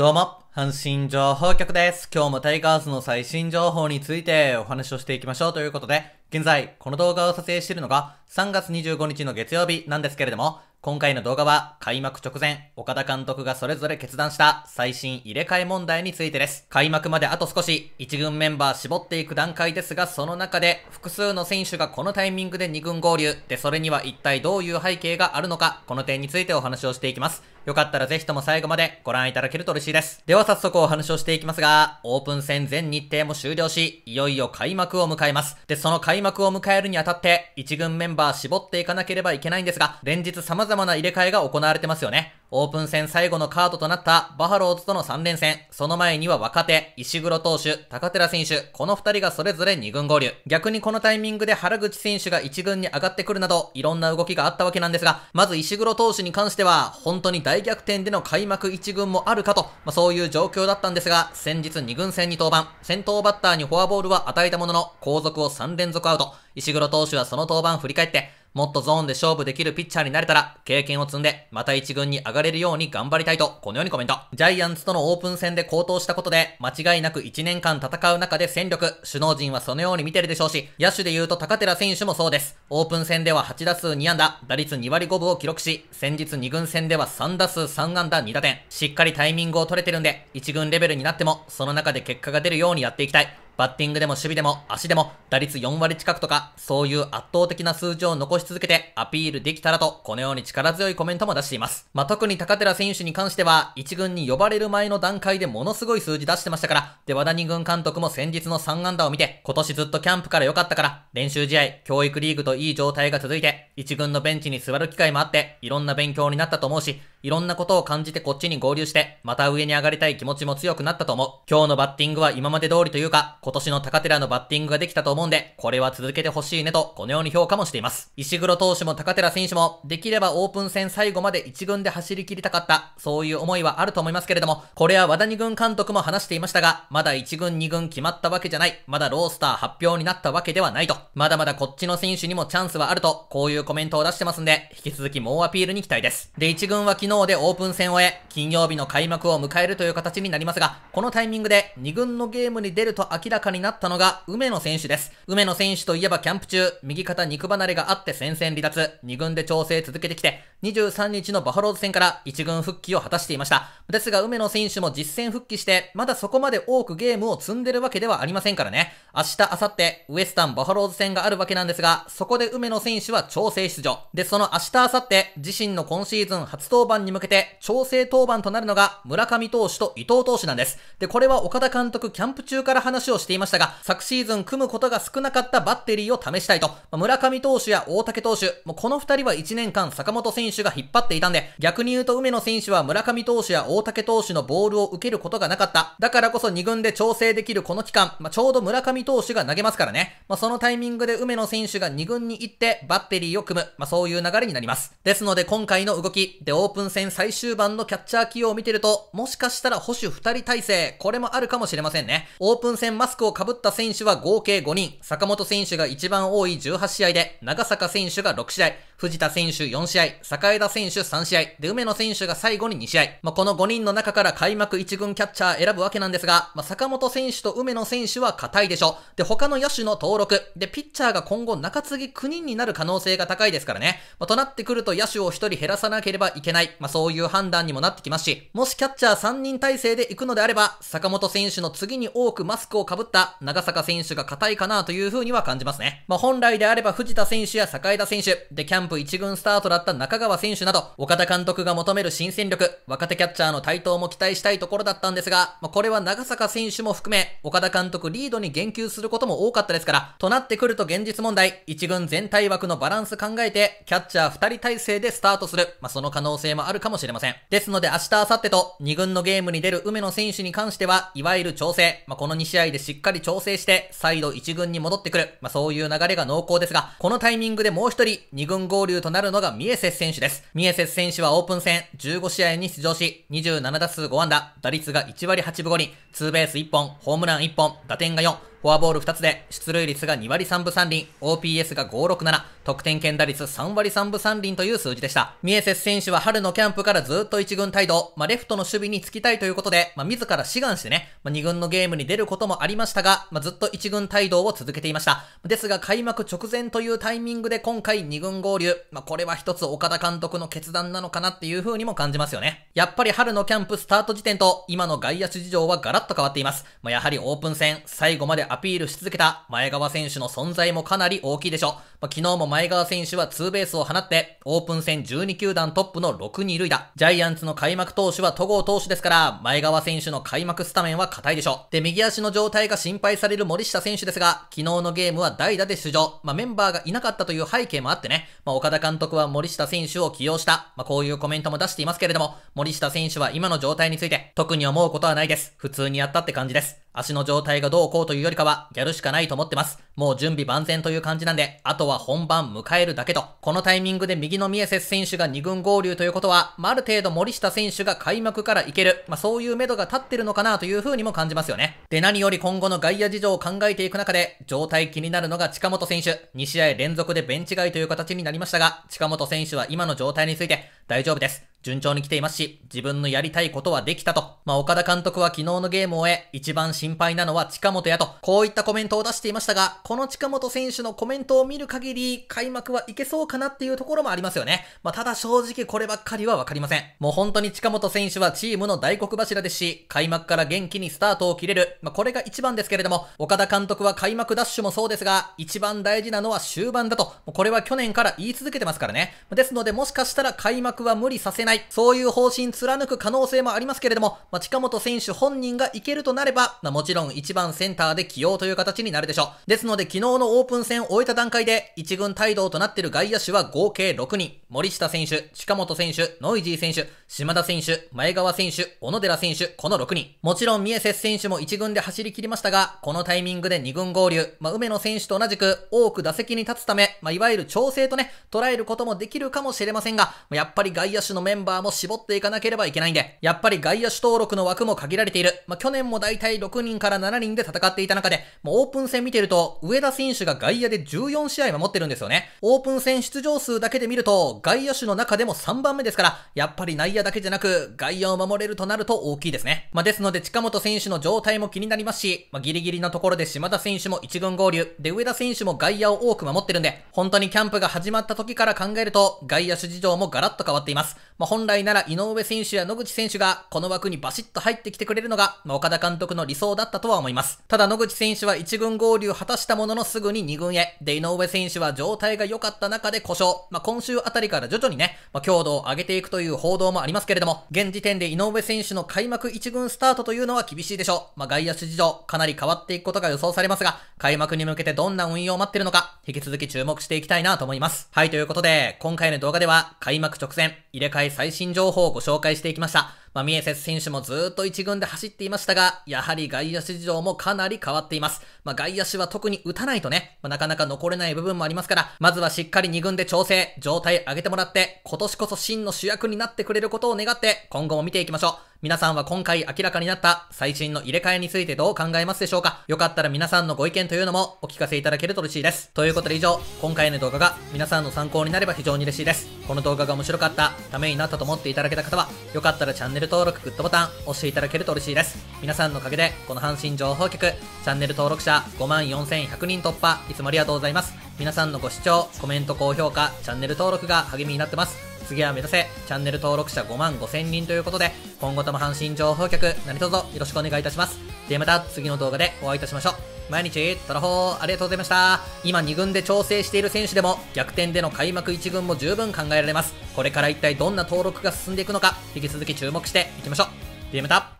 どうも、阪神情報局です。今日もタイガースの最新情報についてお話をしていきましょうということで、現在、この動画を撮影しているのが3月25日の月曜日なんですけれども、今回の動画は開幕直前、岡田監督がそれぞれ決断した最新入れ替え問題についてです。開幕まであと少し、1軍メンバー絞っていく段階ですが、その中で複数の選手がこのタイミングで2軍合流。で、それには一体どういう背景があるのか、この点についてお話をしていきます。よかったらぜひとも最後までご覧いただけると嬉しいです。では早速お話をしていきますが、オープン戦全日程も終了し、いよいよ開幕を迎えます。で、その開幕を迎えるにあたって、1軍メンバー絞っていかなければいけないんですが、連日様々な入れ替えが行われてますよね。オープン戦最後のカードとなったバファローズとの3連戦、その前には若手、石黒投手、高寺選手、この2人がそれぞれ2軍合流。逆にこのタイミングで原口選手が1軍に上がってくるなど、いろんな動きがあったわけなんですが、まず石黒投手に関しては、本当に大逆転での開幕1軍もあるかと、まあ、そういう状況だったんですが、先日2軍戦に登板、先頭バッターにフォアボールは与えたものの、後続を3連続アウト。石黒投手はその登板振り返って、もっとゾーンで勝負できるピッチャーになれたら、経験を積んで、また一軍に上がれるように頑張りたいと、このようにコメント。ジャイアンツとのオープン戦で高騰したことで、間違いなく1年間戦う中で戦力、首脳陣はそのように見てるでしょうし、野手で言うと高寺選手もそうです。オープン戦では8打数2安打、打率2割5分を記録し、先日2軍戦では3打数3安打2打点。しっかりタイミングを取れてるんで、1軍レベルになっても、その中で結果が出るようにやっていきたい。バッティングでも守備でも足でも打率4割近くとか、そういう圧倒的な数字を残し続けてアピールできたらと、このように力強いコメントも出しています。まあ、特に高寺選手に関しては、1軍に呼ばれる前の段階でものすごい数字出してましたから、で、和田2軍監督も先日の3安打を見て、今年ずっとキャンプから良かったから、練習試合、教育リーグといい状態が続いて、一軍のベンチに座る機会もあって、いろんな勉強になったと思うし、いろんなことを感じてこっちに合流して、また上に上がりたい気持ちも強くなったと思う。今日のバッティングは今まで通りというか、今年の高寺のバッティングができたと思うんで、これは続けてほしいねと、このように評価もしています。石黒投手も高寺選手も、できればオープン戦最後まで一軍で走り切りたかった、そういう思いはあると思いますけれども、これは和田二軍監督も話していましたが、まだ一軍二軍決まったわけじゃない、まだロースター発表になったわけではないと。まだまだこっちの選手にもチャンスはあると、こういうコメントを出してますんで、引き続き猛アピールに期待です。で、1軍は昨日でオープン戦を終え、金曜日の開幕を迎えるという形になりますが、このタイミングで2軍のゲームに出ると明らかになったのが、梅野選手です。梅野選手といえばキャンプ中、右肩肉離れがあって戦線離脱、2軍で調整続けてきて、23日のバファローズ戦から1軍復帰を果たしていました。ですが、梅野選手も実戦復帰して、まだそこまで多くゲームを積んでるわけではありませんからね。明日、明後日、ウエスタンバファローズ津戦があるわけなんですが、そこで梅野選手は調整出場。で、その明日明後日、自身の今シーズン初登板に向けて、調整登板となるのが村上投手と伊藤投手なんです。で、これは岡田監督キャンプ中から話をしていましたが、昨シーズン組むことが少なかったバッテリーを試したいと、ま村上投手や大竹投手、もうこの二人は1年間坂本選手が引っ張っていたんで、逆に言うと梅野選手は村上投手や大竹投手のボールを受けることがなかった。だからこそ2軍で調整できるこの期間、まあ、ちょうど村上投手が投げますからね。まあ、そのタイミングミングで梅野選手が2軍に行ってバッテリーを組む、まあ、そういう流れになります。ですので今回の動き、で、オープン戦最終盤のキャッチャー起用を見てると、もしかしたら保守2人体制、これもあるかもしれませんね。オープン戦マスクを被った選手は合計5人、坂本選手が一番多い18試合で、長坂選手が6試合、藤田選手4試合、坂枝選手3試合、で、梅野選手が最後に2試合。まあ、この5人の中から開幕1軍キャッチャー選ぶわけなんですが、まあ、坂本選手と梅野選手は硬いでしょ。で、他の野手の登録、で、ピッチャーが今後中継ぎ9人になる可能性が高いですからね。まあ、となってくると野手を1人減らさなければいけない。まあ、そういう判断にもなってきますし、もしキャッチャー3人体制で行くのであれば、坂本選手の次に多くマスクをかぶった長坂選手が硬いかなという風には感じますね。まあ、本来であれば藤田選手や坂枝選手、で、キャンプ1軍スタートだった中川選手など、岡田監督が求める新戦力、若手キャッチャーの台頭も期待したいところだったんですが、まあ、これは長坂選手も含め、岡田監督リードに言及することも多かったですから、となってくると現実問題、一軍全体枠のバランス考えて、キャッチャー2人体制でスタートする。まあ、その可能性もあるかもしれません。ですので明日、明後日と2軍のゲームに出る梅野選手に関しては、いわゆる調整。まあ、この2試合でしっかり調整して、再度1軍に戻ってくる。まあ、そういう流れが濃厚ですが、このタイミングでもう一人、2軍合流となるのがミエセス選手です。ミエセス選手はオープン戦15試合に出場し、27打数5安打、打率が1割8分5に、ツーベース1本、ホームラン1本、打点が4、フォアボール2つで、出塁率が2割3分3厘、OPS が567、得点圏打率3割3分3厘という数字でした。ミエセス選手は春のキャンプからずっと1軍態度、まあ、レフトの守備につきたいということで、まあ、自ら志願してね、まあ、2軍のゲームに出ることもありましたが、まずっと1軍態度を続けていました。ですが、開幕直前というタイミングで今回2軍合流、まこれは一つ岡田監督の決断なのかなっていう風にも感じますよね。やっぱり春のキャンプスタート時点と、今の外野手事情はガラッと変わっています。まやはりオープン戦、最後までアピールし続けた前川選手の存在もかなり大きいでしょう。まあ、昨日も前川選手はツーベースを放って、オープン戦12球団トップの6、2塁打。ジャイアンツの開幕投手は戸郷投手ですから、前川選手の開幕スタメンは硬いでしょう。で、右足の状態が心配される森下選手ですが、昨日のゲームは代打で出場。まあ、メンバーがいなかったという背景もあってね、まあ、岡田監督は森下選手を起用した、まあ、こういうコメントも出していますけれども、森下選手は今の状態について、特に思うことはないです。普通にやったって感じです。足の状態がどうこうというよりかは、やるしかないと思ってます。もう準備万全という感じなんで、あとは本番迎えるだけと。このタイミングで右のミエセス選手が2軍合流ということは、まあ、ある程度森下選手が開幕からいける。まあ、そういう目処が立ってるのかなという風にも感じますよね。で、何より今後の外野事情を考えていく中で、状態気になるのが近本選手。2試合連続でベンチ外という形になりましたが、近本選手は今の状態について、大丈夫です。順調に来ていますし、自分のやりたいことはできたと。まあ、岡田監督は昨日のゲームを終え、一番心配なのは近本やと、こういったコメントを出していましたが、この近本選手のコメントを見る限り、開幕はいけそうかなっていうところもありますよね。まあ、ただ正直こればっかりはわかりません。もう本当に近本選手はチームの大黒柱ですし、開幕から元気にスタートを切れる。まあ、これが一番ですけれども、岡田監督は開幕ダッシュもそうですが、一番大事なのは終盤だと。これは去年から言い続けてますからね。ですのでもしかしたら開幕は無理させないない。そういう方針貫く可能性もありますけれども、まあ、近本選手本人がいけるとなれば、まあ、もちろん1番センターで起用という形になるでしょう。ですので昨日のオープン戦を終えた段階で、1軍帯同となっている外野手は合計6人。森下選手、近本選手、ノイジー選手、島田選手、前川選手、小野寺選手、この6人。もちろん、三重節選手も1軍で走り切りましたが、このタイミングで2軍合流、まあ、梅野選手と同じく多く打席に立つため、まあ、いわゆる調整とね、捉えることもできるかもしれませんが、まやっぱり外野手のメンンバーも絞っていかなければいけないんで、やっぱり外野手登録の枠も限られている。まあ、去年も大体6人から7人で戦っていた中で、もうオープン戦見てると、上田選手が外野で14試合守ってるんですよね。オープン戦出場数だけで見ると、外野手の中でも3番目ですから、やっぱり内野だけじゃなく、外野を守れるとなると大きいですね。まあ、ですので、近本選手の状態も気になりますし、まあ、ギリギリのところで島田選手も1軍合流、で、上田選手も外野を多く守ってるんで、本当にキャンプが始まった時から考えると、外野手事情もガラッと変わっています。ま本来なら井上選手や野口選手がこの枠にバシッと入ってきてくれるのが、まあ、岡田監督の理想だったとは思います。ただ野口選手は1軍合流果たしたもののすぐに2軍へ。で、井上選手は状態が良かった中で故障。まあ、今週あたりから徐々にね、まあ、強度を上げていくという報道もありますけれども、現時点で井上選手の開幕1軍スタートというのは厳しいでしょう。まあ、外野手事情、かなり変わっていくことが予想されますが、開幕に向けてどんな運用を待ってるのか、引き続き注目していきたいなと思います。はい、ということで、今回の動画では、開幕直前、入れ替え最新情報をご紹介していきました。まあ、ミエセス選手もずっと1軍で走っていましたが、やはり外野手事情もかなり変わっています。まあ、外野手は特に打たないとね、まあ、なかなか残れない部分もありますから、まずはしっかり2軍で調整、状態上げてもらって、今年こそ真の主役になってくれることを願って、今後も見ていきましょう。皆さんは今回明らかになった最新の入れ替えについてどう考えますでしょうかよかったら皆さんのご意見というのもお聞かせいただけると嬉しいです。ということで以上、今回の動画が皆さんの参考になれば非常に嬉しいです。この動画が面白かった、ためになったと思っていただけた方は、よかったらチャンネルネル登録、グッドボタン押していただけると嬉しいです。皆さんのおかげで、この阪神情報局、チャンネル登録者54,100人突破、いつもありがとうございます。皆さんのご視聴、コメント、高評価、チャンネル登録が励みになってます。次は目指せ、チャンネル登録者5万5000人ということで、今後とも阪神情報局、何卒よろしくお願いいたします。ではまた次の動画でお会いいたしましょう。毎日、トラホー、ありがとうございました。今2軍で調整している選手でも、逆転での開幕1軍も十分考えられます。これから一体どんな登録が進んでいくのか、引き続き注目していきましょう。ではまた